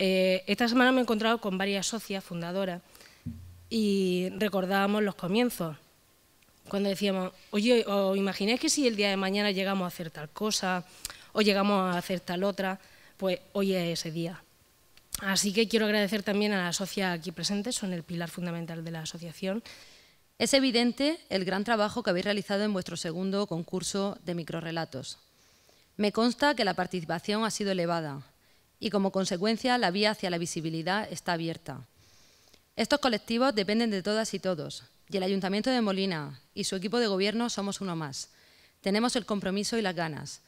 Eh, esta semana me he encontrado con varias socias fundadoras y recordábamos los comienzos, cuando decíamos, oye, o imagináis que si el día de mañana llegamos a hacer tal cosa o llegamos a hacer tal otra? Pues hoy es ese día. Así que quiero agradecer también a las socias aquí presentes, son el pilar fundamental de la asociación. Es evidente el gran trabajo que habéis realizado en vuestro segundo concurso de microrelatos. Me consta que la participación ha sido elevada, y como consecuencia la vía hacia la visibilidad está abierta. Estos colectivos dependen de todas y todos, y el Ayuntamiento de Molina y su equipo de gobierno somos uno más. Tenemos el compromiso y las ganas.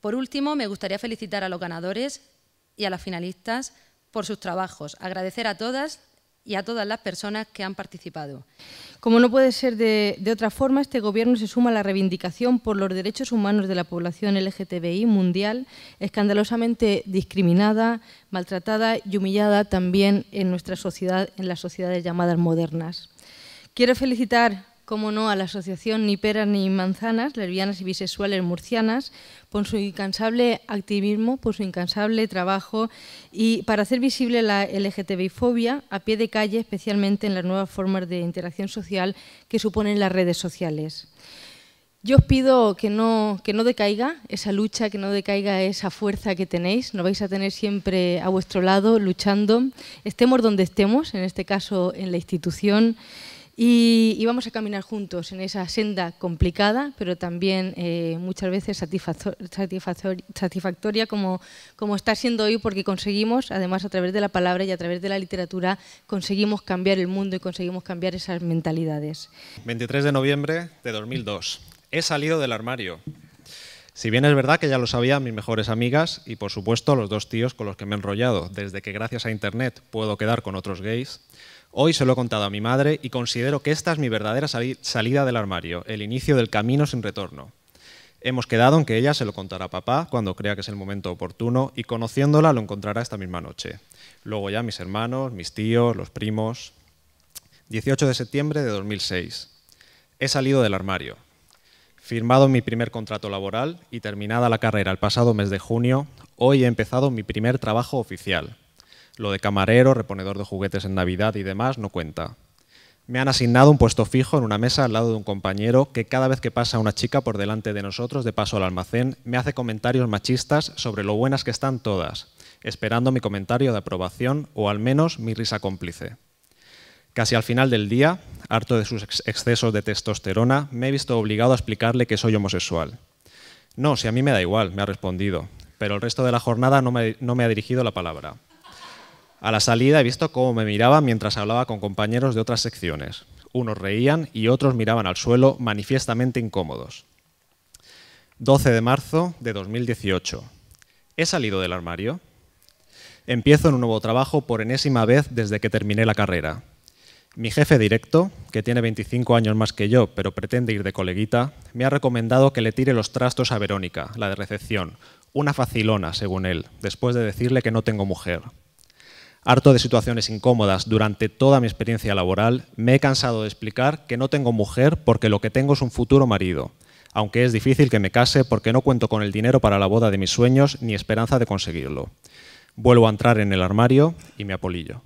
Por último, me gustaría felicitar a los ganadores y a las finalistas por sus trabajos, agradecer a todas y a todas las personas que han participado. Como no puede ser de, otra forma, este Gobierno se suma a la reivindicación por los derechos humanos de la población LGTBI mundial, escandalosamente discriminada, maltratada y humillada también en nuestra sociedad, en las sociedades llamadas modernas. Quiero felicitar como no, a la Asociación Ni Peras ni Manzanas, Lesbianas y Bisexuales Murcianas, por su incansable activismo, por su incansable trabajo y para hacer visible la LGTBI-fobia a pie de calle, especialmente en las nuevas formas de interacción social que suponen las redes sociales. Yo os pido que no, que no decaiga esa lucha, que no decaiga esa fuerza que tenéis. No vais a tener siempre a vuestro lado, luchando, estemos donde estemos, en este caso en la institución. Y, vamos a caminar juntos en esa senda complicada, pero también eh, muchas veces satisfactoria como, como está siendo hoy, porque conseguimos, además a través de la palabra y a través de la literatura, conseguimos cambiar el mundo y conseguimos cambiar esas mentalidades. 23 de noviembre de 2002. He salido del armario. Si bien es verdad que ya lo sabían mis mejores amigas y por supuesto los dos tíos con los que me he enrollado desde que gracias a Internet puedo quedar con otros gays, hoy se lo he contado a mi madre y considero que esta es mi verdadera salida del armario, el inicio del camino sin retorno. Hemos quedado en que ella se lo contará a papá cuando crea que es el momento oportuno y conociéndola lo encontrará esta misma noche. Luego ya mis hermanos, mis tíos, los primos. 18 de septiembre de 2006. He salido del armario. Firmado mi primer contrato laboral y terminada la carrera el pasado mes de junio, hoy he empezado mi primer trabajo oficial. Lo de camarero, reponedor de juguetes en Navidad y demás no cuenta. Me han asignado un puesto fijo en una mesa al lado de un compañero que cada vez que pasa una chica por delante de nosotros de paso al almacén me hace comentarios machistas sobre lo buenas que están todas, esperando mi comentario de aprobación o al menos mi risa cómplice. Casi al final del día, harto de sus excesos de testosterona, me he visto obligado a explicarle que soy homosexual. No, si a mí me da igual, me ha respondido, pero el resto de la jornada no me, ha dirigido la palabra. A la salida he visto cómo me miraba mientras hablaba con compañeros de otras secciones. Unos reían y otros miraban al suelo, manifiestamente incómodos. 12 de marzo de 2018. ¿He salido del armario? Empiezo un nuevo trabajo por enésima vez desde que terminé la carrera. Mi jefe directo, que tiene 25 años más que yo, pero pretende ir de coleguita, me ha recomendado que le tire los trastos a Verónica, la de recepción, una facilona, según él, después de decirle que no tengo mujer. Harto de situaciones incómodas durante toda mi experiencia laboral, me he cansado de explicar que no tengo mujer porque lo que tengo es un futuro marido, aunque es difícil que me case porque no cuento con el dinero para la boda de mis sueños ni esperanza de conseguirlo. Vuelvo a entrar en el armario y me apolillo.